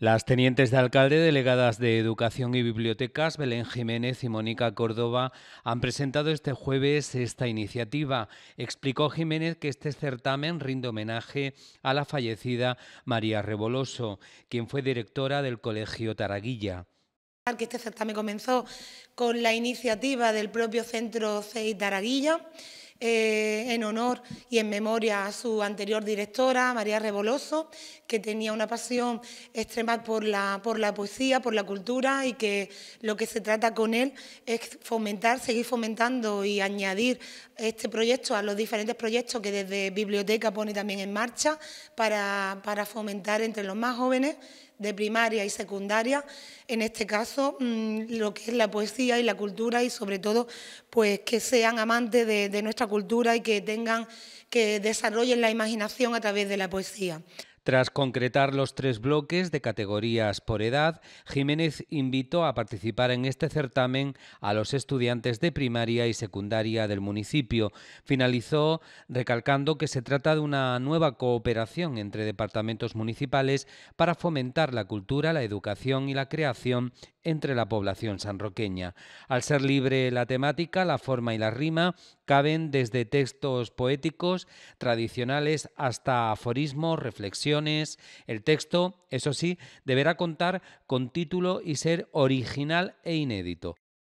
Las tenientes de alcalde, delegadas de Educación y Bibliotecas, Belén Jiménez y Mónica Córdoba, han presentado este jueves esta iniciativa. Explicó Jiménez que este certamen rinde homenaje a la fallecida María Reboloso, quien fue directora del Colegio Taraguilla que este certamen comenzó con la iniciativa del propio Centro CEI Taraguilla, eh, en honor y en memoria a su anterior directora, María Reboloso, que tenía una pasión extrema por la, poesía, por la cultura y que lo que se trata con él es fomentar, seguir fomentando y añadir este proyecto a los diferentes proyectos que desde Biblioteca pone también en marcha para, para fomentar entre los más jóvenes de primaria y secundaria, en este caso mm, lo que es la poesía y la cultura y sobre todo pues que sean amantes de, de nuestra cultura y que tengan, que desarrollen la imaginación a través de la poesía. Tras concretar los tres bloques de categorías por edad, Jiménez invitó a participar en este certamen a los estudiantes de primaria y secundaria del municipio. Finalizó recalcando que se trata de una nueva cooperación entre departamentos municipales para fomentar la cultura, la educación y la creación entre la población sanroqueña. Al ser libre la temática, la forma y la rima, caben desde textos poéticos tradicionales hasta aforismos, reflexiones. El texto, eso sí, deberá contar con título y ser original e inédito.